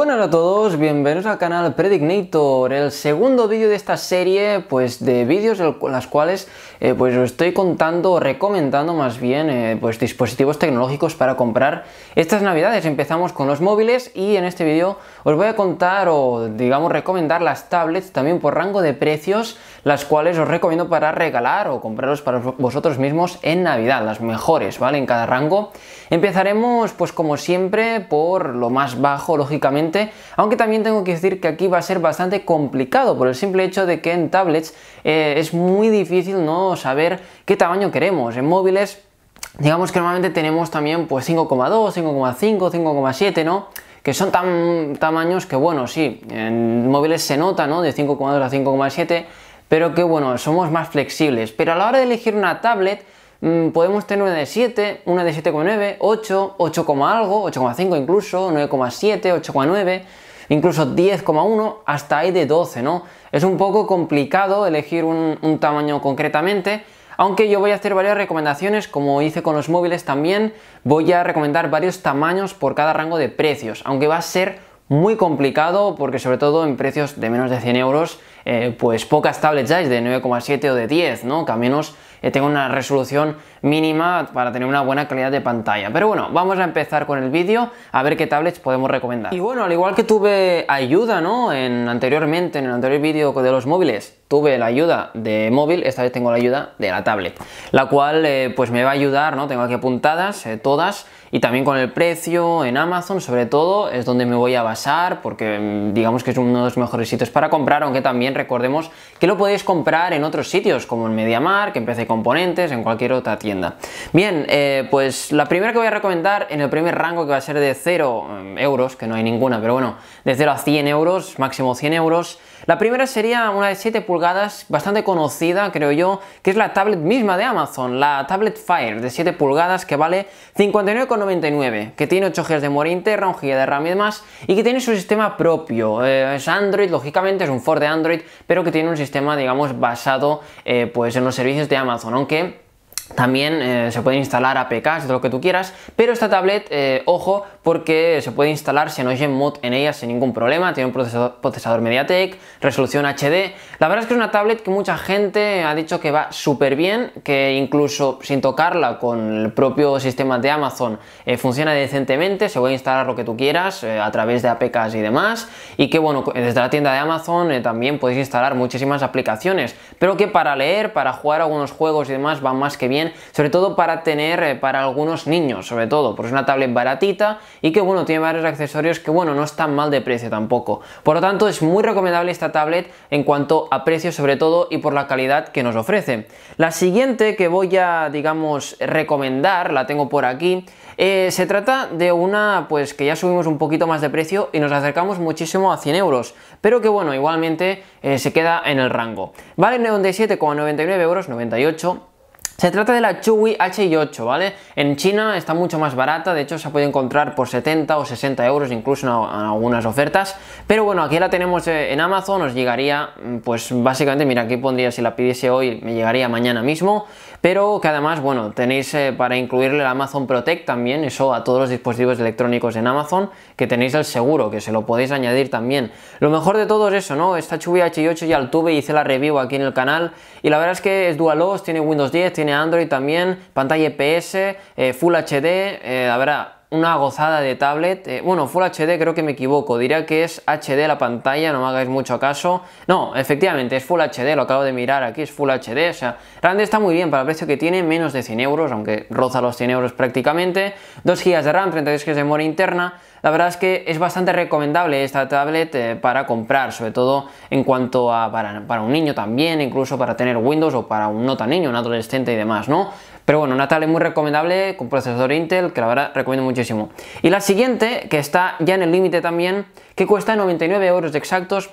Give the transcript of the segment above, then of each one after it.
Buenas a todos, bienvenidos al canal Predignator, el segundo vídeo de esta serie pues de vídeos en las cuales eh, pues os estoy contando, o recomendando más bien eh, pues dispositivos tecnológicos para comprar estas navidades. Empezamos con los móviles y en este vídeo os voy a contar o digamos recomendar las tablets también por rango de precios, las cuales os recomiendo para regalar o comprarlos para vosotros mismos en Navidad, las mejores, ¿vale? En cada rango. Empezaremos pues como siempre por lo más bajo, lógicamente, aunque también tengo que decir que aquí va a ser bastante complicado por el simple hecho de que en tablets eh, es muy difícil no saber qué tamaño queremos. En móviles digamos que normalmente tenemos también pues 5,2, 5,5, 5,7, ¿no? que son tan tamaños que, bueno, sí, en móviles se nota, ¿no? De 5,2 a 5,7, pero que, bueno, somos más flexibles. Pero a la hora de elegir una tablet, mm, podemos tener una de 7, una de 7,9, 8, 8, algo, 8,5 incluso, 9,7, 8,9 incluso 10,1 hasta ahí de 12, ¿no? Es un poco complicado elegir un tamaño concretamente, aunque yo voy a hacer varias recomendaciones, como hice con los móviles también, voy a recomendar varios tamaños por cada rango de precios, aunque va a ser muy complicado porque sobre todo en precios de menos de 100 euros, eh, pues pocas tablets ya es de 9,7 o de 10, ¿no? Que a menos eh, tengo una resolución mínima para tener una buena calidad de pantalla. Pero bueno, vamos a empezar con el vídeo a ver qué tablets podemos recomendar. Y bueno, al igual que tuve ayuda, ¿no? En, anteriormente, en el anterior vídeo de los móviles, tuve la ayuda de móvil, esta vez tengo la ayuda de la tablet, la cual eh, pues me va a ayudar, ¿no? Tengo aquí apuntadas eh, todas y también con el precio en Amazon, sobre todo, es donde me voy a basar porque mm, digamos que es uno de los mejores sitios para comprar, aunque también recordemos que lo podéis comprar en otros sitios como en Mediamar en PC Componentes, en cualquier otra tienda. Bien, eh, pues la primera que voy a recomendar en el primer rango que va a ser de 0 mm, euros, que no hay ninguna, pero bueno, de 0 a 100 euros, máximo 100 euros, la primera sería una de 7 pulgadas bastante conocida, creo yo, que es la tablet misma de Amazon, la tablet Fire de 7 pulgadas que vale 59,99, que tiene 8 GB de memoria interna, 1 GB de RAM y demás, y que tiene su sistema propio. Eh, es Android, lógicamente, es un Ford de Android, pero que tiene un sistema, digamos, basado eh, pues en los servicios de Amazon, aunque también eh, se puede instalar APKs todo lo que tú quieras, pero esta tablet, eh, ojo, porque se puede instalar Xenogen Mod en ella sin ningún problema, tiene un procesador, MediaTek, resolución HD. La verdad es que es una tablet que mucha gente ha dicho que va súper bien, que incluso sin tocarla con el propio sistema de Amazon eh, funciona decentemente, se puede instalar lo que tú quieras a través de APKs y demás, y que bueno, desde la tienda de Amazon también podéis instalar muchísimas aplicaciones, pero que para leer, para jugar algunos juegos y demás va más que bien sobre todo para tener eh, para algunos niños, sobre todo, por es una tablet baratita y que bueno, tiene varios accesorios que bueno, no están mal de precio tampoco. Por lo tanto, es muy recomendable esta tablet en cuanto a precio sobre todo y por la calidad que nos ofrece. La siguiente que voy a, digamos, recomendar, la tengo por aquí, eh, se trata de una pues que ya subimos un poquito más de precio y nos acercamos muchísimo a 100 euros, pero que bueno, igualmente eh, se queda en el rango. Vale 97,99 euros, 98 se trata de la Chewy H8, ¿vale? En China está mucho más barata, de hecho se puede encontrar por 70 o 60 euros incluso en algunas ofertas, pero bueno, aquí la tenemos eh, en Amazon, os llegaría, mm, pues básicamente, mira, aquí pondría si la pidiese hoy, me llegaría mañana mismo, pero que además, bueno, tenéis eh, para incluirle el Amazon Protect también, eso a todos los dispositivos electrónicos en Amazon, que tenéis el seguro, que se lo podéis añadir también. Lo mejor de todo es eso, ¿no? Esta Chewy H8 ya la tuve, hice la review aquí en el canal, y la verdad es que es dual tiene Windows 10, tiene Android también, pantalla e PS eh, Full HD, eh, habrá una gozada de tablet. Eh, bueno, Full HD creo que me equivoco. Diría que es HD la pantalla, no me hagáis mucho caso. No, efectivamente, es Full HD, lo acabo de mirar aquí, es Full HD. O sea, realmente está muy bien para el precio que tiene, menos de 100 euros, aunque roza los 100 euros prácticamente. 2 GB de RAM, 32 GB de memoria interna. La verdad es que es bastante recomendable esta tablet eh, para comprar, sobre todo en cuanto a para, un niño también, incluso para tener Windows o para un no tan niño, un adolescente y demás, ¿no? Pero bueno, una tablet muy recomendable con procesador Intel, que la verdad recomiendo muchísimo. Y la siguiente, que está ya en el límite también, que cuesta 99 euros exactos,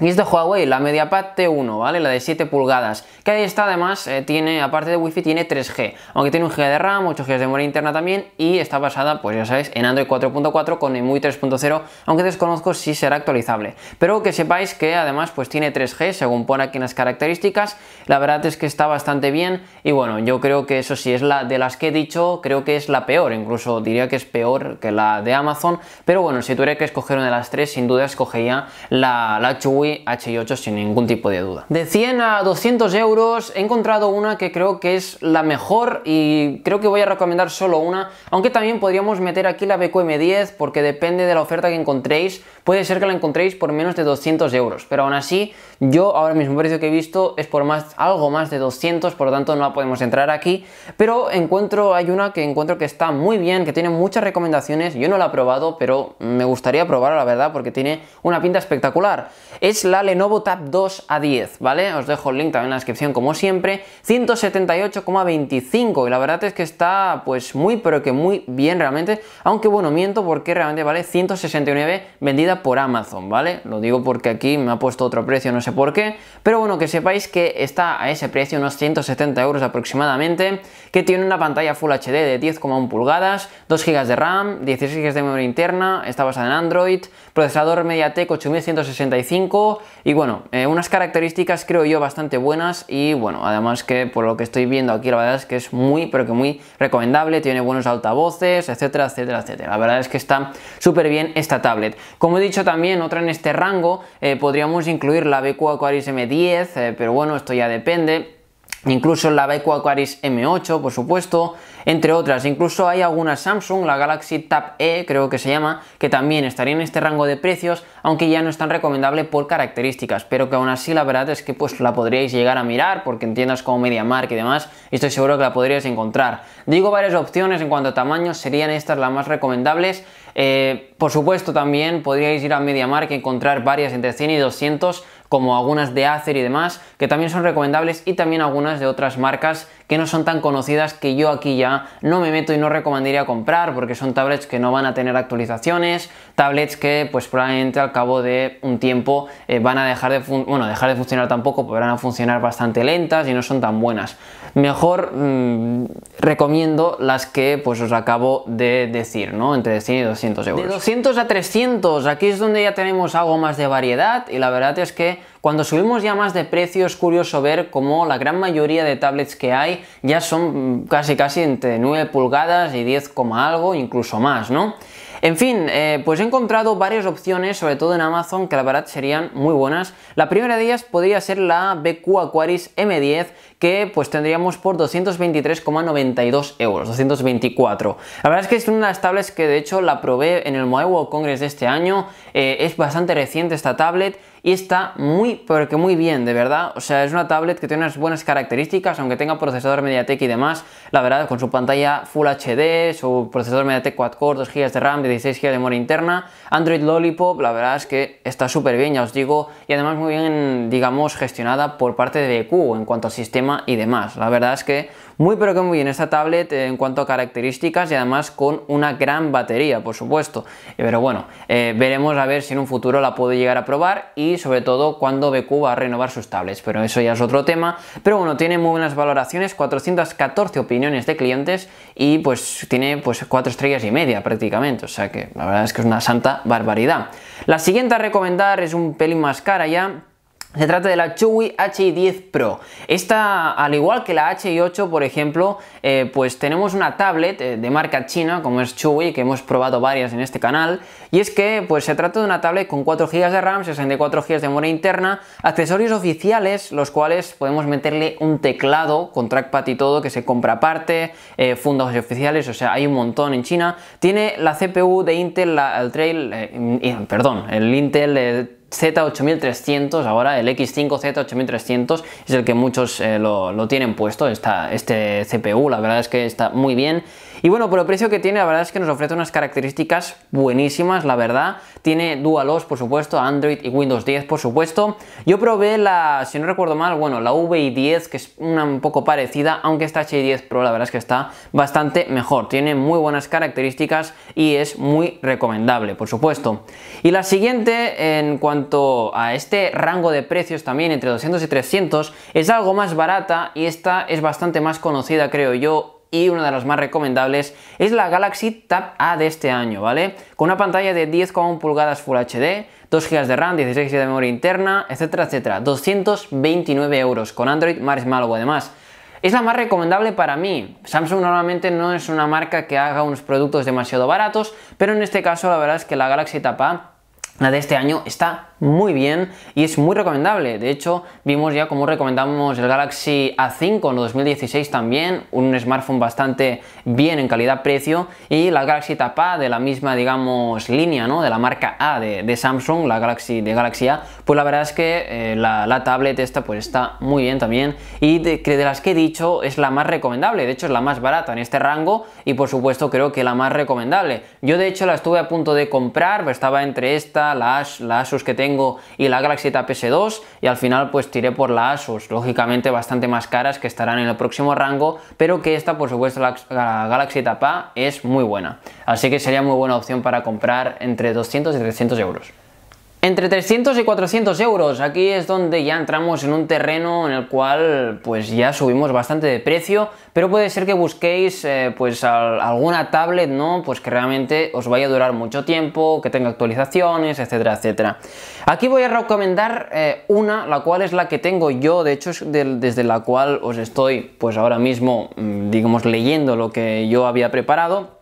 y es de Huawei, la MediaPad T1, ¿vale? La de 7 pulgadas. Que ahí está, además, eh, tiene, aparte de Wi-Fi, tiene 3G. Aunque tiene un GB de RAM, 8 GB de memoria interna también. Y está basada, pues ya sabéis, en Android 4.4 con EMUI 3.0. Aunque desconozco si será actualizable. Pero que sepáis que además, pues tiene 3G, según pone aquí en las características. La verdad es que está bastante bien. Y bueno, yo creo que eso sí, es la de las que he dicho, creo que es la peor. Incluso diría que es peor que la de Amazon. Pero bueno, si tuviera que escoger una de las tres, sin duda escogería la, la H8 sin ningún tipo de duda. De 100 a 200 euros he encontrado una que creo que es la mejor y creo que voy a recomendar solo una, aunque también podríamos meter aquí la BQM 10 porque depende de la oferta que encontréis, puede ser que la encontréis por menos de 200 euros, pero aún así yo ahora mismo el precio que he visto es por más, algo más de 200, por lo tanto no la podemos entrar aquí, pero encuentro, hay una que encuentro que está muy bien, que tiene muchas recomendaciones, yo no la he probado, pero me gustaría probarla la verdad porque tiene una pinta espectacular. Es la Lenovo Tab 2 a 10, ¿vale? Os dejo el link también en la descripción como siempre, 178,25 y la verdad es que está pues muy pero que muy bien realmente, aunque bueno, miento porque realmente vale 169 vendida por Amazon, ¿vale? Lo digo porque aquí me ha puesto otro precio, no sé por qué, pero bueno, que sepáis que está a ese precio, unos 170 euros aproximadamente, que tiene una pantalla Full HD de 10,1 pulgadas, 2 GB de RAM, 16 GB de memoria interna, está basada en Android, procesador MediaTek 8165, y bueno, eh, unas características creo yo bastante buenas y bueno, además que por lo que estoy viendo aquí la verdad es que es muy, pero que muy recomendable, tiene buenos altavoces, etcétera, etcétera, etcétera. La verdad es que está súper bien esta tablet. Como he dicho también, otra en este rango, eh, podríamos incluir la BQ Aquaris M10, eh, pero bueno, esto ya depende incluso la BQ Aquaris M8, por supuesto, entre otras. Incluso hay algunas Samsung, la Galaxy Tab E creo que se llama, que también estaría en este rango de precios, aunque ya no es tan recomendable por características, pero que aún así la verdad es que pues la podríais llegar a mirar, porque entiendas como MediaMark y demás, y estoy seguro que la podríais encontrar. Digo varias opciones en cuanto a tamaños, serían estas las más recomendables. Eh, por supuesto también podríais ir a MediaMark y encontrar varias entre 100 y 200, como algunas de Acer y demás, que también son recomendables y también algunas de otras marcas que no son tan conocidas que yo aquí ya no me meto y no recomendaría comprar porque son tablets que no van a tener actualizaciones, tablets que pues probablemente al cabo de un tiempo eh, van a dejar de, bueno, dejar de funcionar tampoco, pero van a funcionar bastante lentas y no son tan buenas mejor mm, recomiendo las que pues os acabo de decir, ¿no? Entre 100 y 200 euros. De 200 a 300, aquí es donde ya tenemos algo más de variedad y la verdad es que cuando subimos ya más de precio es curioso ver cómo la gran mayoría de tablets que hay ya son mm, casi casi entre 9 pulgadas y 10, algo, incluso más, ¿no? En fin, eh, pues he encontrado varias opciones, sobre todo en Amazon, que la verdad serían muy buenas. La primera de ellas podría ser la BQ Aquaris M10, que pues tendríamos por 223,92 euros, 224. La verdad es que es una de las tablets que de hecho la probé en el Mobile World Congress de este año, eh, es bastante reciente esta tablet y está muy, porque muy bien, de verdad. O sea, es una tablet que tiene unas buenas características, aunque tenga procesador MediaTek y demás. La verdad, con su pantalla Full HD, su procesador MediaTek quad-core, 2 GB de RAM, 16 GB de memoria interna, Android Lollipop, la verdad es que está súper bien, ya os digo, y además muy bien, digamos, gestionada por parte de BQ en cuanto al sistema y demás. La verdad es que muy pero que muy bien esta tablet eh, en cuanto a características y además con una gran batería, por supuesto. Eh, pero bueno, eh, veremos a ver si en un futuro la puedo llegar a probar y sobre todo cuando BQ va a renovar sus tablets, pero eso ya es otro tema. Pero bueno, tiene muy buenas valoraciones, 414 opiniones de clientes y pues tiene pues 4 estrellas y media prácticamente, o sea que la verdad es que es una santa barbaridad. La siguiente a recomendar es un pelín más cara ya, se trata de la Chewy h 10 Pro. Esta, al igual que la Hi8, por ejemplo, eh, pues tenemos una tablet eh, de marca china, como es Chewy, que hemos probado varias en este canal. Y es que pues se trata de una tablet con 4 GB de RAM, 64 GB de memoria interna, accesorios oficiales, los cuales podemos meterle un teclado con trackpad y todo, que se compra aparte, eh, oficiales, o sea, hay un montón en China. Tiene la CPU de Intel, la, el Trail, eh, perdón, el Intel Z8300, ahora el X5 Z8300 es el que muchos eh, lo, tienen puesto, este CPU, la verdad es que está muy bien. Y bueno, por el precio que tiene, la verdad es que nos ofrece unas características buenísimas, la verdad. Tiene DualOS, por supuesto, Android y Windows 10, por supuesto. Yo probé la, si no recuerdo mal, bueno, la VI10, que es una un poco parecida, aunque esta H10 Pro la verdad es que está bastante mejor. Tiene muy buenas características y es muy recomendable, por supuesto. Y la siguiente, en cuanto a este rango de precios también, entre 200 y 300, es algo más barata y esta es bastante más conocida, creo yo, y una de las más recomendables es la Galaxy Tab A de este año, ¿vale? Con una pantalla de 10,1 pulgadas Full HD, 2 GB de RAM, 16 GB de memoria interna, etcétera, etcétera. 229 euros con Android Marshmallow además. Es la más recomendable para mí. Samsung normalmente no es una marca que haga unos productos demasiado baratos, pero en este caso la verdad es que la Galaxy Tab A la de este año está muy bien y es muy recomendable. De hecho, vimos ya cómo recomendamos el Galaxy A5 en 2016 también, un smartphone bastante bien en calidad-precio y la Galaxy Tapa de la misma, digamos, línea, ¿no? De la marca A de, de Samsung, la Galaxy de Galaxy A, pues la verdad es que eh, la, tablet esta pues está muy bien también y de, de las que he dicho es la más recomendable, de hecho es la más barata en este rango y por supuesto creo que la más recomendable. Yo de hecho la estuve a punto de comprar, estaba entre esta, la, Asus que tengo y la Galaxy Tab S2 y al final pues tiré por la Asus, lógicamente bastante más caras que estarán en el próximo rango, pero que esta por supuesto la, Galaxy Tab es muy buena, así que sería muy buena opción para comprar entre 200 y 300 euros. Entre 300 y 400 euros, aquí es donde ya entramos en un terreno en el cual pues ya subimos bastante de precio, pero puede ser que busquéis eh, pues alguna tablet, ¿no? Pues que realmente os vaya a durar mucho tiempo, que tenga actualizaciones, etcétera, etcétera. Aquí voy a recomendar eh, una, la cual es la que tengo yo, de hecho es desde la cual os estoy pues ahora mismo, mm, digamos, leyendo lo que yo había preparado,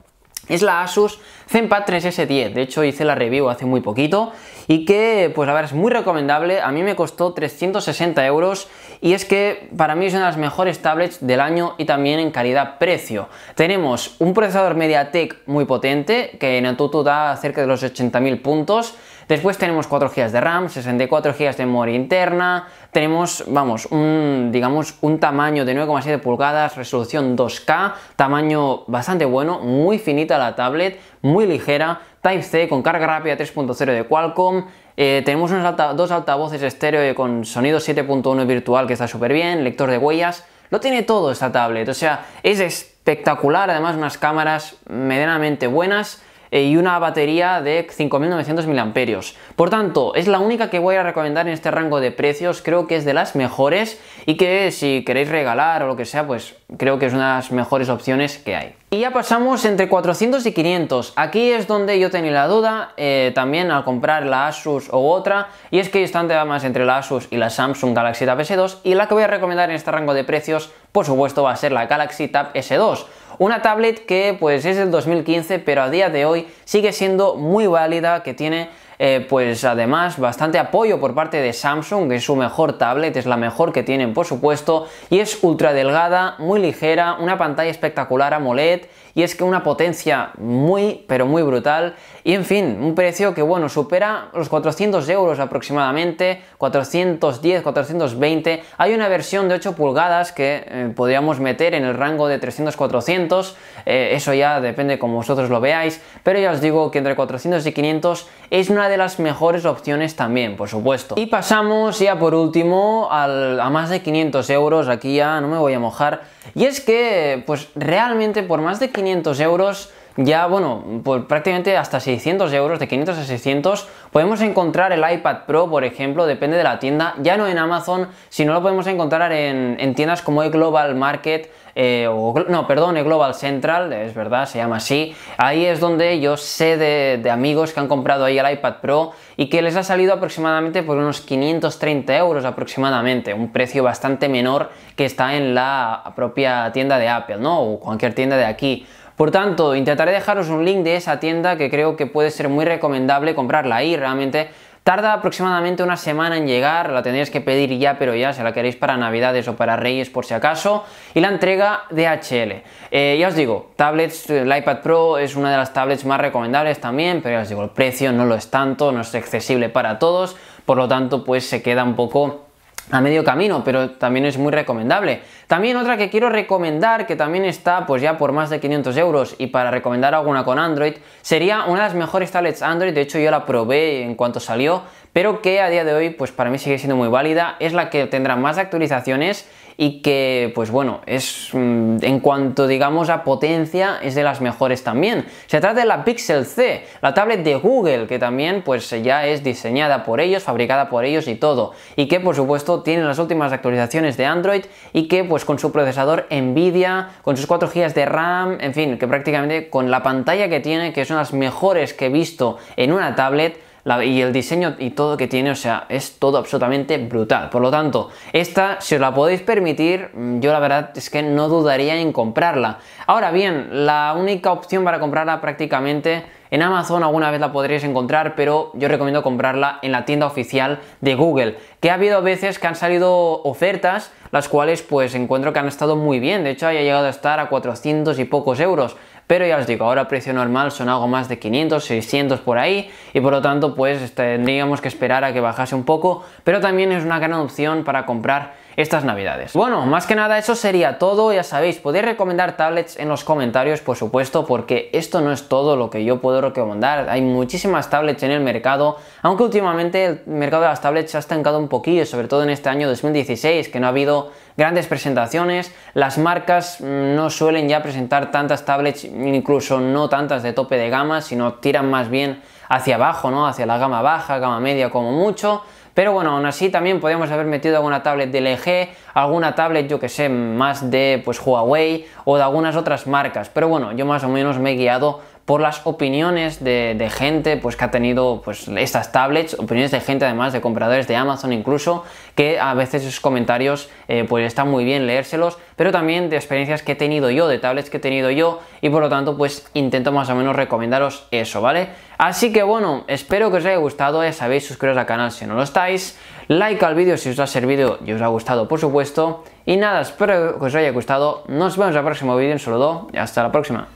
es la Asus ZenPad 3S10, de hecho hice la review hace muy poquito y que, pues la verdad, es muy recomendable. A mí me costó 360 euros y es que para mí es una de las mejores tablets del año y también en calidad-precio. Tenemos un procesador MediaTek muy potente que en AnTuTu da cerca de los 80.000 puntos Después tenemos 4 GB de RAM, 64 GB de memoria interna, tenemos, vamos, un, digamos, un tamaño de 9,7 pulgadas, resolución 2K, tamaño bastante bueno, muy finita la tablet, muy ligera, Type-C con carga rápida 3.0 de Qualcomm, eh, tenemos unos dos altavoces estéreo con sonido 7.1 virtual que está súper bien, lector de huellas, lo tiene todo esta tablet, o sea, es espectacular, además unas cámaras medianamente buenas, eh, y una batería de 5.900 mAh. Por tanto, es la única que voy a recomendar en este rango de precios, creo que es de las mejores y que si queréis regalar o lo que sea, pues creo que es una de las mejores opciones que hay. Y ya pasamos entre 400 y 500, aquí es donde yo tenía la duda eh, también al comprar la Asus o otra y es que hay va más entre la Asus y la Samsung Galaxy Tab S2 y la que voy a recomendar en este rango de precios por supuesto va a ser la Galaxy Tab S2 una tablet que pues es del 2015, pero a día de hoy sigue siendo muy válida, que tiene eh, pues además bastante apoyo por parte de Samsung, que es su mejor tablet, es la mejor que tienen por supuesto, y es ultra delgada, muy ligera, una pantalla espectacular AMOLED y es que una potencia muy, pero muy brutal y en fin, un precio que bueno, supera los 400 euros aproximadamente, 410, 420. Hay una versión de 8 pulgadas que eh, podríamos meter en el rango de 300, 400, eh, eso ya depende como vosotros lo veáis, pero ya os digo que entre 400 y 500 es una de las mejores opciones también, por supuesto. Y pasamos ya por último al, a más de 500 euros, aquí ya no me voy a mojar, y es que pues realmente por más de 500 500 euros, ya bueno, pues prácticamente hasta 600 euros, de 500 a 600, podemos encontrar el iPad Pro, por ejemplo, depende de la tienda, ya no en Amazon, si no lo podemos encontrar en, en tiendas como el Global Market, eh, no, perdón, Global Central, es verdad, se llama así. Ahí es donde yo sé de, de, amigos que han comprado ahí el iPad Pro y que les ha salido aproximadamente por unos 530 euros aproximadamente, un precio bastante menor que está en la propia tienda de Apple, ¿no? O cualquier tienda de aquí. Por tanto, intentaré dejaros un link de esa tienda que creo que puede ser muy recomendable comprarla ahí, realmente Tarda aproximadamente una semana en llegar, la tendréis que pedir ya, pero ya, si la queréis para Navidades o para Reyes por si acaso. Y la entrega DHL. Eh, ya os digo, tablets, el iPad Pro es una de las tablets más recomendables también, pero ya os digo, el precio no lo es tanto, no es accesible para todos, por lo tanto, pues se queda un poco a medio camino, pero también es muy recomendable. También otra que quiero recomendar, que también está pues ya por más de 500 euros y para recomendar alguna con Android, sería una de las mejores tablets Android, de hecho yo la probé en cuanto salió, pero que a día de hoy pues para mí sigue siendo muy válida, es la que tendrá más actualizaciones y que pues bueno, es mm, en cuanto digamos a potencia es de las mejores también. Se trata de la Pixel C, la tablet de Google que también pues ya es diseñada por ellos, fabricada por ellos y todo, y que por supuesto tiene las últimas actualizaciones de Android y que pues pues, con su procesador Nvidia, con sus 4 GB de RAM, en fin, que prácticamente con la pantalla que tiene, que es las mejores que he visto en una tablet, y el diseño y todo que tiene, o sea, es todo absolutamente brutal. Por lo tanto, esta, si os la podéis permitir, mm, yo la verdad es que no dudaría en comprarla. Ahora bien, la única opción para comprarla prácticamente en Amazon alguna vez la podréis encontrar, pero yo recomiendo comprarla en la tienda oficial de Google, que ha habido veces que han salido ofertas, las cuales pues encuentro que han estado muy bien, de hecho haya llegado a estar a 400 y pocos euros, pero ya os digo, ahora precio normal son algo más de 500, 600 por ahí y por lo tanto pues tendríamos que esperar a que bajase un poco, pero también es una gran opción para comprar estas navidades. Bueno, más que nada eso sería todo, ya sabéis, podéis recomendar tablets en los comentarios, por supuesto, porque esto no es todo lo que yo puedo recomendar, hay muchísimas tablets en el mercado, aunque últimamente el mercado de las tablets se ha estancado un poquillo, sobre todo en este año 2016, que no ha habido grandes presentaciones, las marcas mm, no suelen ya presentar tantas tablets, incluso no tantas de tope de gama, sino tiran más bien hacia abajo, ¿no? Hacia la gama baja, gama media como mucho. Pero bueno, aún así también podríamos haber metido alguna tablet de LG, alguna tablet, yo que sé, más de pues Huawei o de algunas otras marcas. Pero bueno, yo más o menos me he guiado por las opiniones de, gente pues, que ha tenido pues, estas tablets, opiniones de gente además, de compradores de Amazon incluso, que a veces esos comentarios eh, pues están muy bien leérselos, pero también de experiencias que he tenido yo, de tablets que he tenido yo, y por lo tanto pues intento más o menos recomendaros eso, ¿vale? Así que bueno, espero que os haya gustado, ya sabéis, suscribiros al canal si no lo estáis, like al vídeo si os ha servido y os ha gustado por supuesto, y nada, espero que os haya gustado, nos vemos en el próximo vídeo, un saludo y hasta la próxima.